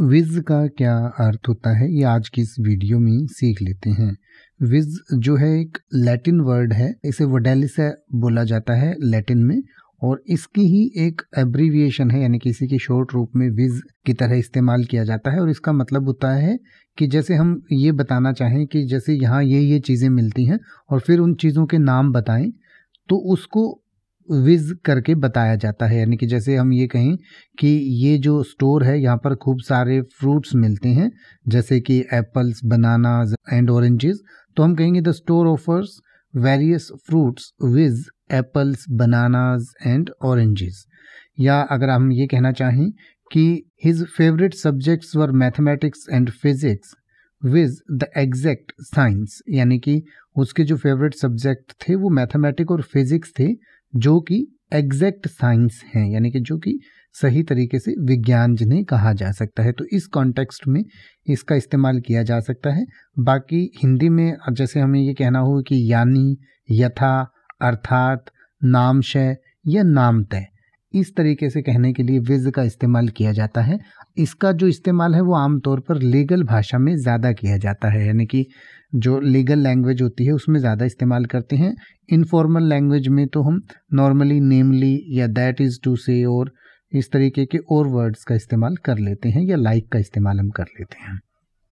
विज का क्या अर्थ होता है ये आज की इस वीडियो में सीख लेते हैं विज जो है एक लैटिन वर्ड है इसे वडेलिस बोला जाता है लैटिन में और इसकी ही एक एब्रीविएशन है यानी कि इसी के शॉर्ट रूप में विज की तरह इस्तेमाल किया जाता है और इसका मतलब होता है कि जैसे हम ये बताना चाहें कि जैसे यहाँ ये ये चीज़ें मिलती हैं और फिर उन चीज़ों के नाम बताएं तो उसको विज करके बताया जाता है यानी कि जैसे हम ये कहें कि ये जो स्टोर है यहाँ पर खूब सारे फ्रूट्स मिलते हैं जैसे कि एप्पल्स बनानाज एंड ऑरेंजेस तो हम कहेंगे the store offers various fruits viz apples bananas and oranges या अगर हम ये कहना चाहें कि his favourite subjects were mathematics and physics viz the exact science यानी कि उसके जो फेवरेट सब्जेक्ट थे वो मैथमेटिक और फिजिक्स थे जो कि एग्जैक्ट साइंस हैं यानी कि जो कि सही तरीके से विज्ञान जिन्हें कहा जा सकता है तो इस कॉन्टेक्स्ट में इसका इस्तेमाल किया जा सकता है बाकी हिंदी में जैसे हमें ये कहना हो कि यानी यथा अर्थात नामशय या नामतय इस तरीके से कहने के लिए विज का इस्तेमाल किया जाता है इसका जो इस्तेमाल है वो आमतौर पर लीगल भाषा में ज़्यादा किया जाता है यानी कि जो लीगल लैंग्वेज होती है उसमें ज़्यादा इस्तेमाल करते हैं इनफॉर्मल लैंग्वेज में तो हम नॉर्मली नेमली या दैट इज़ टू से और इस तरीके के और वर्ड्स का इस्तेमाल कर लेते हैं या लाइक like का इस्तेमाल हम कर लेते हैं